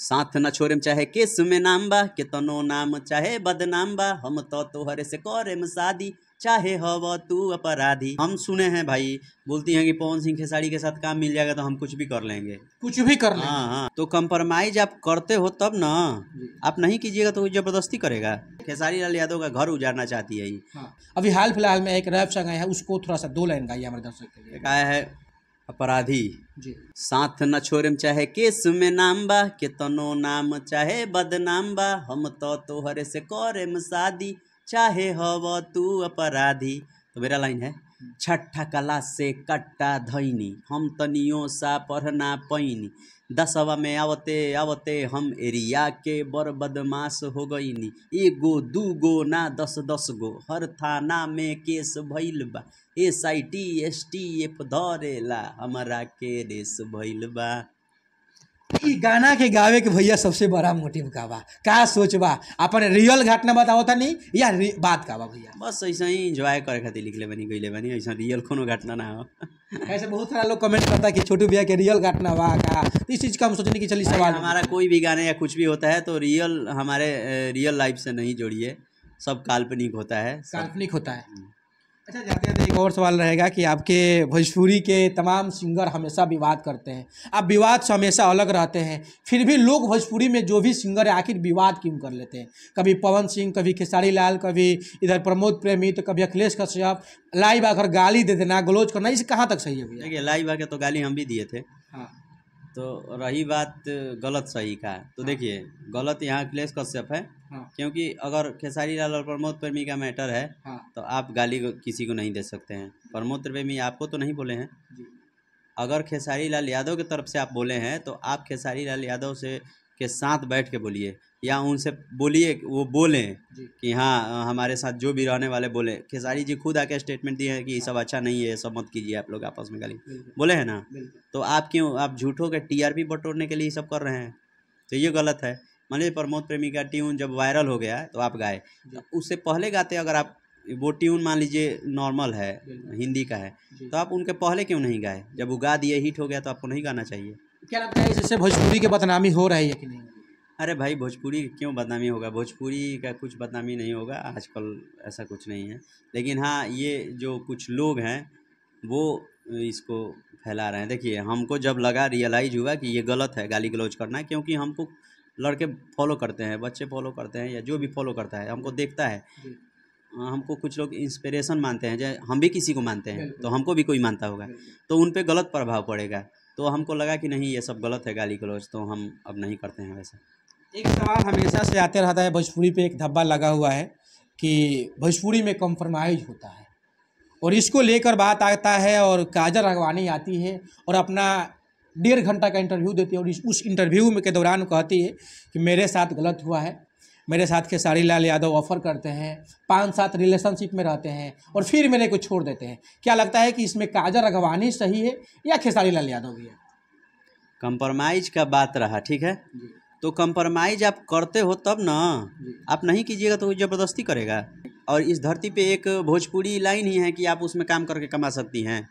साथ न छोड़ेम चाहे केस में नाम बा कितनो नाम चाहे बदनाम बा हम तो तोहरे से कौरेम शादी चाहे हो तू अपराधी हम सुने हैं भाई बोलती हैं कि पवन सिंह खेसारी के साथ काम मिल जाएगा तो हम कुछ भी कर लेंगे कुछ भी कर लेंगे हाँ हाँ तो कम्प्रोमाइज आप करते हो तब ना आप नहीं कीजिएगा तो जबरदस्ती करेगा खेसारी लाल यादव का घर उजाड़ना चाहती है हाँ। अभी हाल फिलहाल में एक रैप संग है उसको थोड़ा सा दो लाइन गाइए हमारे दर्शक के लिए गाया है अपराधी साथ न छोड़म चाहे केस में नाम बा कितनो नाम चाहे बदनाम बा हम तो तोहरे से करेम शादी चाहे हव तू अपराधी तो मेरा लाइन है छठा कला से कट्टा धैनी हम तनियो सा पढ़ना पैनी दसवा में आवते आवते हम एरिया के बर बदमाश हो गईनी एगो दू गो ना दस दस गो हर थाना में केस भैल बा S I T S T F धरेला हमारा के रेस भैल बा गाना के गावे के भैया सबसे बड़ा मोटिव का बा सोच बा अपन रियल घटना बताओ था नहीं या बात का बा भैया बस ऐसा ही इंजॉय करे खातिर लिखले बनी ले बनी ऐसा रियल कोनो घटना ना हो ऐसे बहुत सारा लोग कमेंट करता कि छोटू भैया के रियल घटना बा का इस चीज़ का हम सोचने की चलिए सवाल हमारा कोई भी गाना या कुछ भी होता है तो रियल हमारे रियल लाइफ से नहीं जोड़िए सब काल्पनिक होता है काल्पनिक होता है अच्छा जाते जाते एक और सवाल रहेगा कि आपके भोजपुरी के तमाम सिंगर हमेशा विवाद करते हैं आप विवाद से हमेशा अलग रहते हैं फिर भी लोग भोजपुरी में जो भी सिंगर है आखिर विवाद क्यों कर लेते हैं कभी पवन सिंह कभी खेसारी लाल कभी इधर प्रमोद प्रेमी तो कभी अखिलेश कश्यप लाइव आकर गाली दे देना गलोच करना इसे कहाँ तक सही है भैया देखिए लाइव आकर तो गाली हम भी दिए थे हाँ तो रही बात गलत सही का तो हाँ। देखिए गलत यहाँ अखिलेश कश्यप है हाँ। क्योंकि अगर खेसारी लाल और प्रमोद प्रेमी का मैटर है हाँ। तो आप गाली किसी को नहीं दे सकते हैं प्रमोद प्रेमी आपको तो नहीं बोले हैं अगर खेसारी लाल यादव की तरफ से आप बोले हैं तो आप खेसारी लाल यादव से के साथ बैठ के बोलिए या उनसे बोलिए वो बोलें कि हाँ हमारे साथ जो भी रहने वाले बोले खेसारी जी खुद आके स्टेटमेंट दिए हैं कि ये हाँ। सब अच्छा नहीं है ये सब मत कीजिए आप लोग आपस में गाली बोले हैं ना तो आप क्यों आप झूठों के टीआरपी बटोरने के लिए सब कर रहे हैं तो ये गलत है मान लीजिए प्रमोद प्रेमी का ट्यून जब वायरल हो गया तो आप गाए तो उससे पहले गाते अगर आप वो ट्यून मान लीजिए नॉर्मल है हिंदी का है तो आप उनके पहले क्यों नहीं गाए जब वो गा दिए हिट हो गया तो आपको नहीं गाना चाहिए क्या लगता है जैसे भोजपुरी की बदनामी हो रही है कि नहीं अरे भाई भोजपुरी क्यों बदनामी होगा भोजपुरी का कुछ बदनामी नहीं होगा आजकल ऐसा कुछ नहीं है लेकिन हाँ ये जो कुछ लोग हैं वो इसको फैला रहे हैं देखिए हमको जब लगा रियलाइज हुआ कि ये गलत है गाली गलौज करना क्योंकि हमको लड़के फॉलो करते हैं बच्चे फॉलो करते हैं या जो भी फॉलो करता है हमको देखता है हाँ, हमको कुछ लोग इंस्पिरेशन मानते हैं जैसे हम भी किसी को मानते हैं तो हमको भी कोई मानता होगा तो उन पर गलत प्रभाव पड़ेगा तो हमको लगा कि नहीं ये सब गलत है गाली गलौज तो हम अब नहीं करते हैं वैसे एक सवाल हमेशा से आते रहता है भोजपुरी पे एक धब्बा लगा हुआ है कि भोजपुरी में कॉम्प्रोमाइज़ होता है और इसको लेकर बात आता है और काजल रगवानी आती है और अपना डेढ़ घंटा का इंटरव्यू देती है और उस इंटरव्यू में के दौरान कहती है कि मेरे साथ गलत हुआ है मेरे साथ खेसारी लाल यादव ऑफर करते हैं पाँच सात रिलेशनशिप में रहते हैं और फिर मेरे को छोड़ देते हैं क्या लगता है कि इसमें काजल अगवानी सही है या खेसारी लाल यादव भी है कंप्रोमाइज का बात रहा ठीक है तो कंप्रोमाइज आप करते हो तब ना आप नहीं कीजिएगा तो ज़बरदस्ती करेगा और इस धरती पे एक भोजपुरी लाइन ही है कि आप उसमें काम करके कमा सकती हैं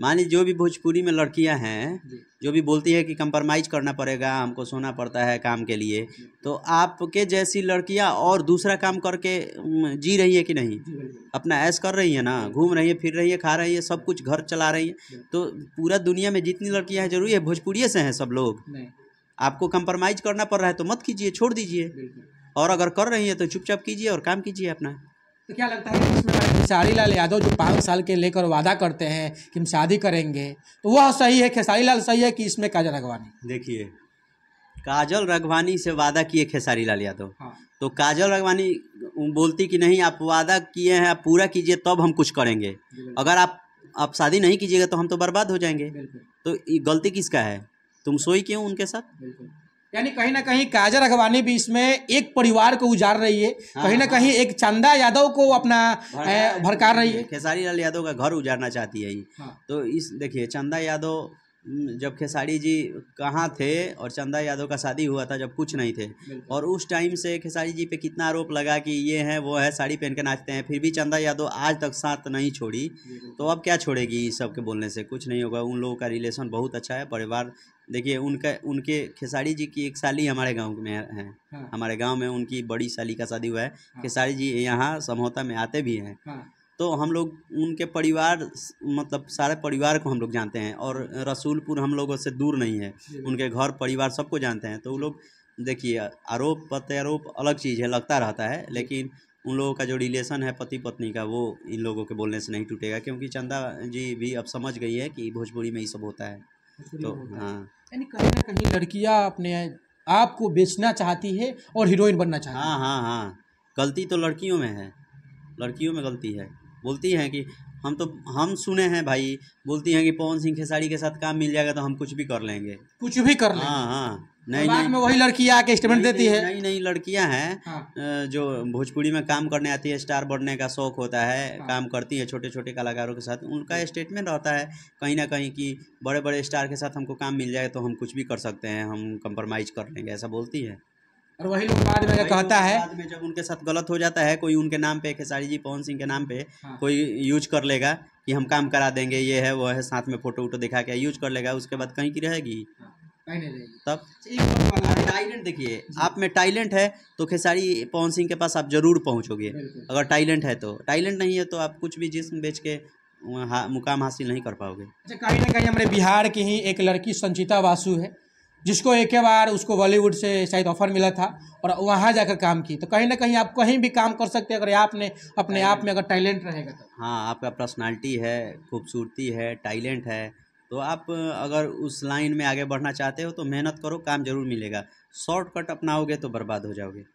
मानिए जो भी भोजपुरी में लड़कियां हैं जो भी बोलती है कि कंप्रोमाइज़ करना पड़ेगा हमको सोना पड़ता है काम के लिए तो आपके जैसी लड़कियां और दूसरा काम करके जी रही है कि नहीं अपना ऐश कर रही है ना घूम रही है फिर रही है खा रही है सब कुछ घर चला रही है तो पूरा दुनिया में जितनी लड़कियाँ हैं जरूरी है भोजपुरी से हैं सब लोग आपको कंप्रोमाइज़ करना पड़ रहा है तो मत कीजिए छोड़ दीजिए और अगर कर रही है तो चुपचाप कीजिए और काम कीजिए अपना तो क्या लगता है इसमें खेसारी लाल यादव जो पाँच साल के लेकर वादा करते हैं कि हम शादी करेंगे तो वह सही है खेसारी लाल सही है कि इसमें काजल रघवानी देखिए काजल रघवानी से वादा किए खेसारी लाल यादव हाँ। तो काजल रघवानी बोलती कि नहीं आप वादा किए हैं आप पूरा कीजिए तब हम कुछ करेंगे अगर आप आप शादी नहीं कीजिएगा तो हम तो बर्बाद हो जाएंगे तो गलती किसका है तुम सोई क्यों उनके साथ यानी कहीं ना कहीं काजल अगवानी भी इसमें एक परिवार को उजाड़ रही है हाँ, कहीं ना हाँ, कहीं हाँ। एक चंदा यादव को अपना भड़का रही है खेसारी लाल यादव का घर उजारना चाहती है ये हाँ। तो इस देखिए चंदा यादव जब खेसारी जी कहाँ थे और चंदा यादव का शादी हुआ था जब कुछ नहीं थे और उस टाइम से खेसारी जी पे कितना आरोप लगा कि ये हैं वो है साड़ी पहन के नाचते हैं फिर भी चंदा यादव आज तक साथ नहीं छोड़ी तो अब क्या छोड़ेगी इस सब के बोलने से कुछ नहीं होगा उन लोगों का रिलेशन बहुत अच्छा है परिवार देखिए उनका उनके खेसारी जी की एक साली हमारे गांव में है हाँ। हमारे गांव में उनकी बड़ी साली का शादी हुआ है हाँ। खेसारी जी यहाँ समझौता में आते भी हैं हाँ। तो हम लोग उनके परिवार मतलब सारे परिवार को हम लोग जानते हैं और रसूलपुर हम लोगों से दूर नहीं है उनके घर परिवार सबको जानते हैं तो वो लोग देखिए आरोप प्रत्यारोप अलग चीज़ है लगता रहता है लेकिन उन लोगों का जो रिलेशन है पति पत्नी का वो इन लोगों के बोलने से नहीं टूटेगा क्योंकि चंदा जी भी अब समझ गई है कि भोजपुरी में ये सब होता है तो हाँ कहीं ना कहीं लड़कियाँ अपने आप को बेचना चाहती है और हीरोइन बनना चाहती हाँ हाँ हाँ गलती तो लड़कियों में है लड़कियों में गलती है बोलती हैं कि हम तो हम सुने हैं भाई बोलती हैं कि पवन सिंह खेसारी के साथ काम मिल जाएगा तो हम कुछ भी कर लेंगे कुछ भी कर लेंगे हाँ हाँ नहीं नहीं में वही लड़की आके स्टेटमेंट देती है नई नई लड़कियां हैं हाँ। जो भोजपुरी में काम करने आती है स्टार बनने का शौक होता है हाँ। काम करती है छोटे छोटे कलाकारों के साथ उनका स्टेटमेंट हाँ। होता है कहीं ना कहीं कि बड़े बड़े स्टार के साथ हमको काम मिल जाए तो हम कुछ भी कर सकते हैं हम कंप्रोमाइज कर लेंगे ऐसा बोलती है और वही लोग बाद में कहता है बाद में जब उनके साथ गलत हो जाता है कोई उनके नाम पे खेसारी जी पवन सिंह के नाम पे हाँ। कोई यूज कर लेगा कि हम काम करा देंगे ये है वो है साथ में फोटो वोटो दिखा के यूज कर लेगा उसके बाद कहीं की रहेगी हाँ। तब टाइलेंट अच्छा, देखिए आप में टैलेंट है तो खेसारी पवन सिंह के पास आप जरूर पहुंचोगे अगर टैलेंट है तो टैलेंट नहीं है तो आप कुछ भी जिसम बेच के मुकाम हासिल नहीं कर पाओगे अच्छा कहीं ना कहीं हमारे बिहार की ही एक लड़की संचिता वासु है जिसको एक बार उसको बॉलीवुड से शायद ऑफर मिला था और वहाँ जाकर काम की तो कहीं ना कहीं आप कहीं भी काम कर सकते हैं अगर आपने अपने आप में अगर टैलेंट रहेगा तो हाँ आपका पर्सनालिटी है खूबसूरती है टैलेंट है तो आप अगर उस लाइन में आगे बढ़ना चाहते हो तो मेहनत करो काम ज़रूर मिलेगा शॉर्टकट अपनाओगे तो बर्बाद हो जाओगे